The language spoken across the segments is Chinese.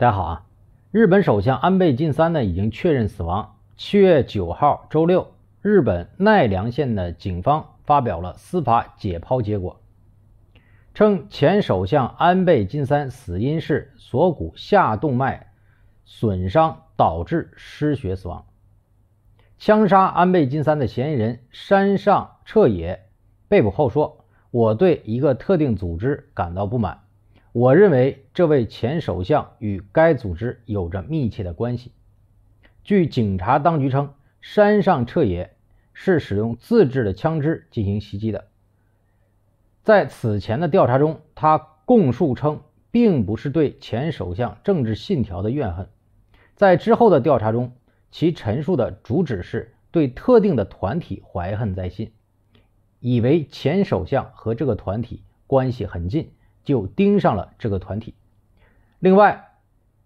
大家好啊！日本首相安倍晋三呢已经确认死亡。七月九号，周六，日本奈良县的警方发表了司法解剖结果，称前首相安倍晋三死因是锁骨下动脉损伤导致失血死亡。枪杀安倍晋三的嫌疑人山上彻也被捕后说：“我对一个特定组织感到不满。”我认为这位前首相与该组织有着密切的关系。据警察当局称，山上彻野是使用自制的枪支进行袭击的。在此前的调查中，他供述称，并不是对前首相政治信条的怨恨。在之后的调查中，其陈述的主旨是对特定的团体怀恨在心，以为前首相和这个团体关系很近。就盯上了这个团体。另外，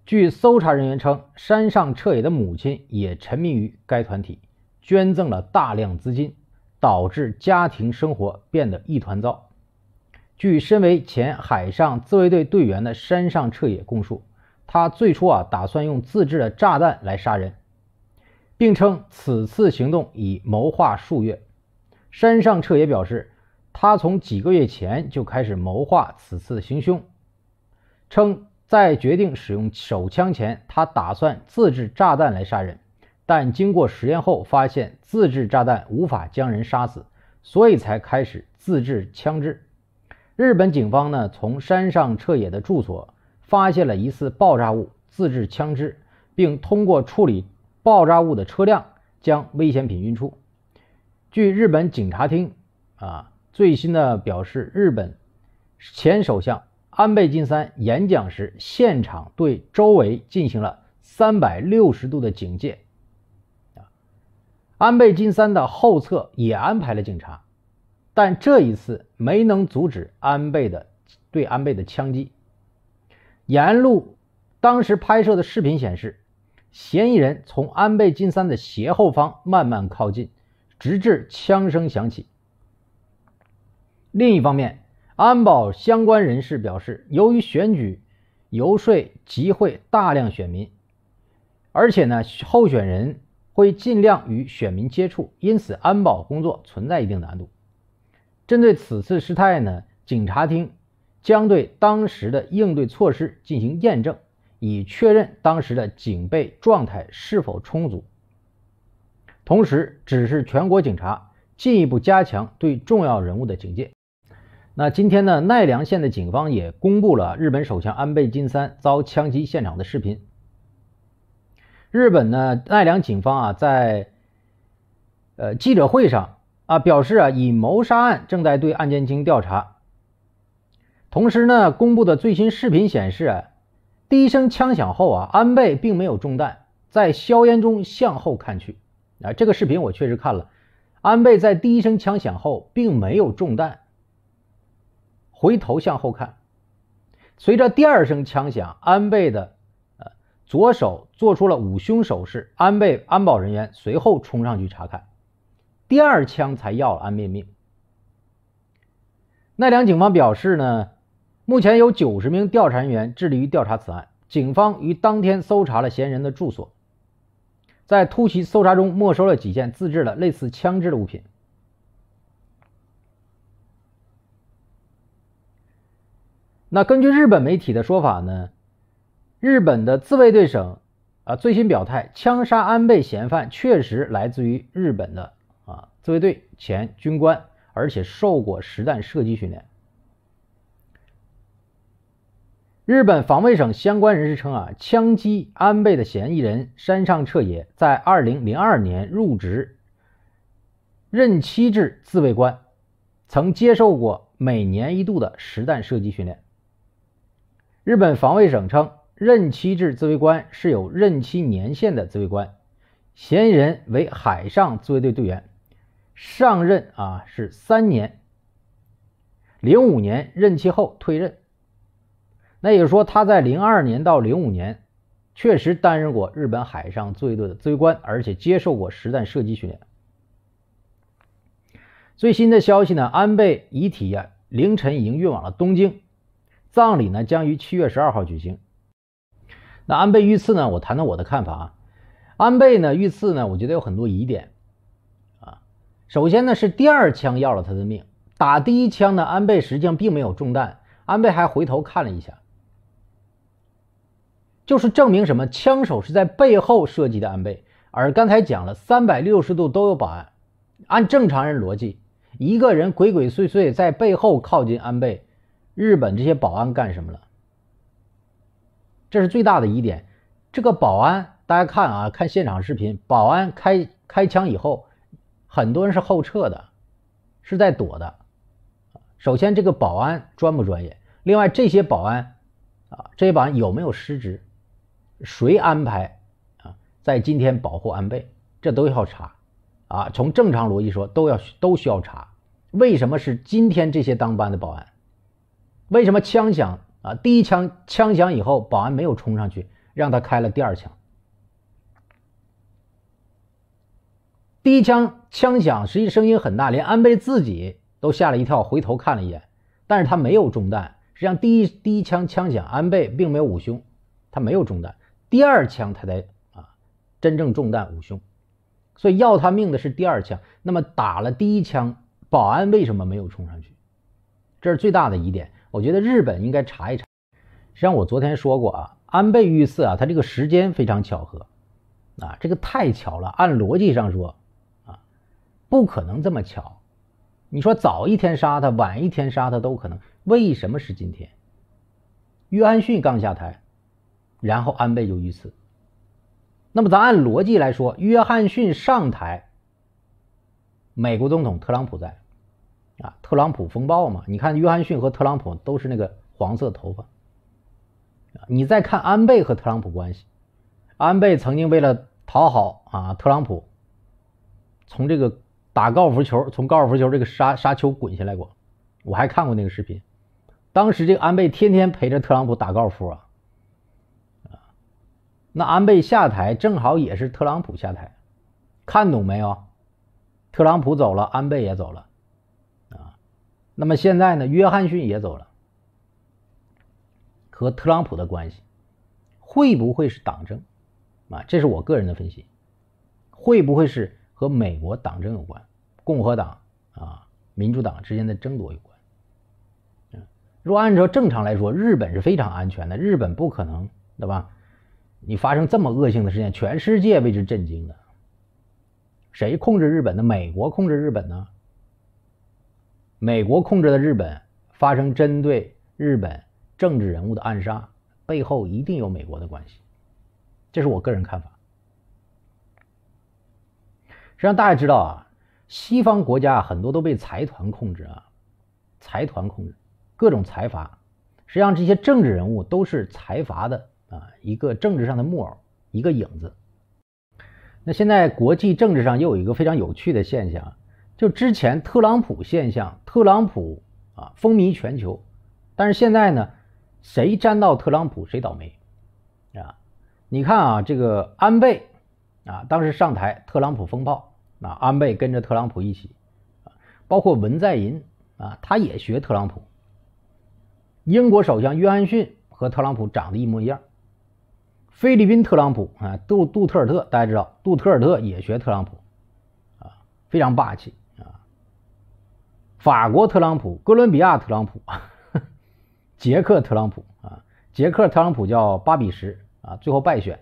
据搜查人员称，山上彻野的母亲也沉迷于该团体，捐赠了大量资金，导致家庭生活变得一团糟。据身为前海上自卫队队员的山上彻野供述，他最初啊打算用自制的炸弹来杀人，并称此次行动已谋划数月。山上彻野表示。他从几个月前就开始谋划此次行凶，称在决定使用手枪前，他打算自制炸弹来杀人，但经过实验后发现自制炸弹无法将人杀死，所以才开始自制枪支。日本警方呢，从山上彻野的住所发现了疑似爆炸物、自制枪支，并通过处理爆炸物的车辆将危险品运出。据日本警察厅啊。最新的表示，日本前首相安倍晋三演讲时，现场对周围进行了三百六十度的警戒。啊，安倍晋三的后侧也安排了警察，但这一次没能阻止安倍的对安倍的枪击。沿路当时拍摄的视频显示，嫌疑人从安倍晋三的斜后方慢慢靠近，直至枪声响起。另一方面，安保相关人士表示，由于选举游说集会大量选民，而且呢，候选人会尽量与选民接触，因此安保工作存在一定难度。针对此次事态呢，警察厅将对当时的应对措施进行验证，以确认当时的警备状态是否充足。同时，指示全国警察进一步加强对重要人物的警戒。那今天呢？奈良县的警方也公布了日本首相安倍晋三遭枪击现场的视频。日本呢奈良警方啊，在呃记者会上啊表示啊，以谋杀案正在对案件进行调查。同时呢，公布的最新视频显示，啊，第一声枪响后啊，安倍并没有中弹，在硝烟中向后看去啊。这个视频我确实看了，安倍在第一声枪响后并没有中弹。回头向后看，随着第二声枪响，安倍的呃左手做出了捂胸手势。安倍安保人员随后冲上去查看，第二枪才要了安倍命。奈良警方表示呢，目前有九十名调查人员致力于调查此案。警方于当天搜查了嫌疑人的住所，在突袭搜查中没收了几件自制的类似枪支的物品。那根据日本媒体的说法呢？日本的自卫队省啊最新表态，枪杀安倍嫌犯确实来自于日本的啊自卫队前军官，而且受过实弹射击训练。日本防卫省相关人士称啊，枪击安倍的嫌疑人山上彻也在二零零二年入职，任期制自卫官，曾接受过每年一度的实弹射击训练。日本防卫省称，任期制自卫官是有任期年限的自卫官，嫌疑人为海上自卫队队员，上任啊是三年，零五年任期后退任。那也就是说，他在零二年到零五年确实担任过日本海上自卫队的自卫官，而且接受过实弹射击训练。最新的消息呢，安倍遗体呀凌晨已经运往了东京。葬礼呢将于七月十二号举行。那安倍遇刺呢？我谈谈我的看法啊。安倍呢遇刺呢，我觉得有很多疑点啊。首先呢是第二枪要了他的命，打第一枪呢，安倍实际上并没有中弹，安倍还回头看了一下，就是证明什么？枪手是在背后射击的安倍。而刚才讲了三百六十度都有保安，按正常人逻辑，一个人鬼鬼祟祟在背后靠近安倍。日本这些保安干什么了？这是最大的疑点。这个保安，大家看啊，看现场视频，保安开开枪以后，很多人是后撤的，是在躲的。首先，这个保安专不专业？另外，这些保安啊，这些保安有没有失职？谁安排啊？在今天保护安倍，这都要查啊。从正常逻辑说，都要都需要查。为什么是今天这些当班的保安？为什么枪响啊？第一枪枪响以后，保安没有冲上去，让他开了第二枪。第一枪枪响，实际声音很大，连安倍自己都吓了一跳，回头看了一眼，但是他没有中弹。实际上，第一第一枪枪响，安倍并没有捂胸，他没有中弹。第二枪他才啊，真正中弹捂胸，所以要他命的是第二枪。那么打了第一枪，保安为什么没有冲上去？这是最大的疑点。我觉得日本应该查一查。实际上，我昨天说过啊，安倍遇刺啊，他这个时间非常巧合啊，这个太巧了。按逻辑上说啊，不可能这么巧。你说早一天杀他，晚一天杀他都可能，为什么是今天？约翰逊刚下台，然后安倍就遇刺。那么咱按逻辑来说，约翰逊上台，美国总统特朗普在。啊，特朗普风暴嘛？你看，约翰逊和特朗普都是那个黄色头发。你再看安倍和特朗普关系，安倍曾经为了讨好啊特朗普，从这个打高尔夫球，从高尔夫球这个沙沙丘滚下来过。我还看过那个视频，当时这个安倍天天陪着特朗普打高尔夫啊。啊，那安倍下台正好也是特朗普下台，看懂没有？特朗普走了，安倍也走了。那么现在呢？约翰逊也走了，和特朗普的关系会不会是党争啊？这是我个人的分析，会不会是和美国党争有关？共和党啊，民主党之间的争夺有关？嗯，若按照正常来说，日本是非常安全的，日本不可能对吧？你发生这么恶性的事件，全世界为之震惊的，谁控制日本呢？美国控制日本呢？美国控制的日本发生针对日本政治人物的暗杀，背后一定有美国的关系，这是我个人看法。实际上，大家知道啊，西方国家很多都被财团控制啊，财团控制各种财阀。实际上，这些政治人物都是财阀的啊一个政治上的木偶，一个影子。那现在国际政治上又有一个非常有趣的现象。就之前特朗普现象，特朗普啊风靡全球，但是现在呢，谁沾到特朗普谁倒霉啊！你看啊，这个安倍啊当时上台，特朗普风暴啊，安倍跟着特朗普一起，包括文在寅啊，他也学特朗普。英国首相约翰逊和特朗普长得一模一样，菲律宾特朗普啊杜杜特尔特大家知道，杜特尔特也学特朗普啊，非常霸气。法国特朗普、哥伦比亚特朗普、捷克特朗普啊，捷克特朗普叫巴比什啊，最后败选。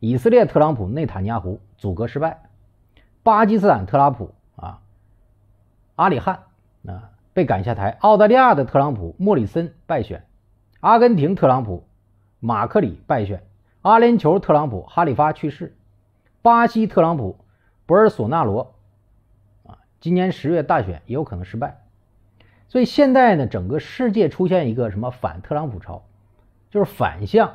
以色列特朗普内塔尼亚胡阻隔失败。巴基斯坦特朗普啊，阿里汉啊被赶下台。澳大利亚的特朗普莫里森败选。阿根廷特朗普马克里败选。阿联酋特朗普哈利发去世。巴西特朗普博尔索纳罗。今年十月大选也有可能失败，所以现在呢，整个世界出现一个什么反特朗普潮，就是反向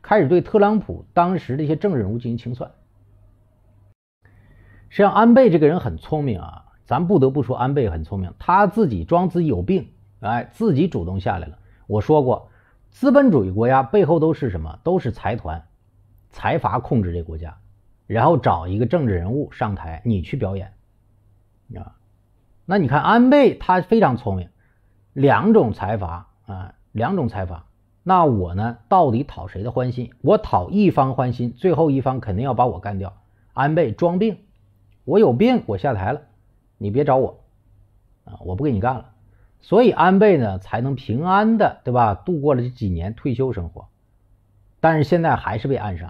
开始对特朗普当时的一些政治人物进行清算。实际上，安倍这个人很聪明啊，咱不得不说，安倍很聪明，他自己装自己有病，哎，自己主动下来了。我说过，资本主义国家背后都是什么？都是财团、财阀控制这国家，然后找一个政治人物上台，你去表演。啊，那你看安倍他非常聪明，两种财阀啊，两种财阀。那我呢，到底讨谁的欢心？我讨一方欢心，最后一方肯定要把我干掉。安倍装病，我有病，我下台了，你别找我啊，我不跟你干了。所以安倍呢，才能平安的，对吧？度过了这几年退休生活，但是现在还是被暗杀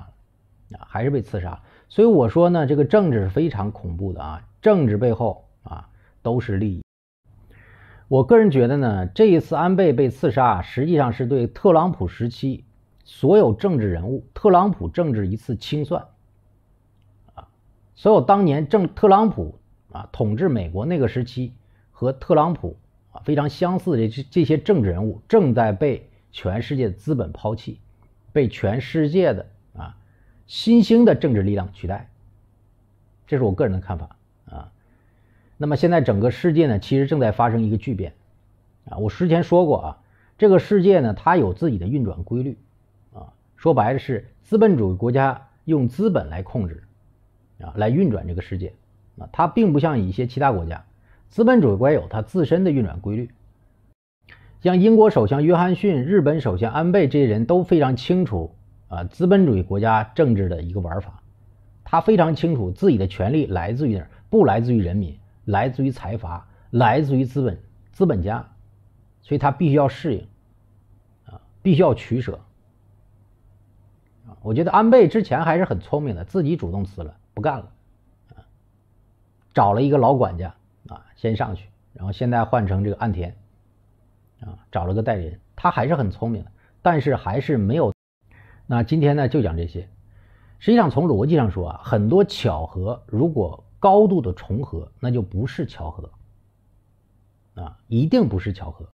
了啊，还是被刺杀所以我说呢，这个政治是非常恐怖的啊，政治背后。都是利益。我个人觉得呢，这一次安倍被刺杀，实际上是对特朗普时期所有政治人物、特朗普政治一次清算。啊，所有当年政特朗普啊统治美国那个时期和特朗普啊非常相似的这这些政治人物，正在被全世界资本抛弃，被全世界的啊新兴的政治力量取代。这是我个人的看法。那么现在整个世界呢，其实正在发生一个巨变，啊，我之前说过啊，这个世界呢，它有自己的运转规律，啊，说白了是资本主义国家用资本来控制，啊，来运转这个世界，啊，它并不像一些其他国家，资本主义国家有它自身的运转规律，像英国首相约翰逊、日本首相安倍这些人都非常清楚啊，资本主义国家政治的一个玩法，他非常清楚自己的权利来自于哪儿，不来自于人民。来自于财阀，来自于资本，资本家，所以他必须要适应，啊，必须要取舍，我觉得安倍之前还是很聪明的，自己主动辞了，不干了，啊，找了一个老管家，啊，先上去，然后现在换成这个岸田，啊，找了个代理人，他还是很聪明的，但是还是没有。那今天呢，就讲这些。实际上从逻辑上说啊，很多巧合，如果。高度的重合，那就不是巧合啊，一定不是巧合。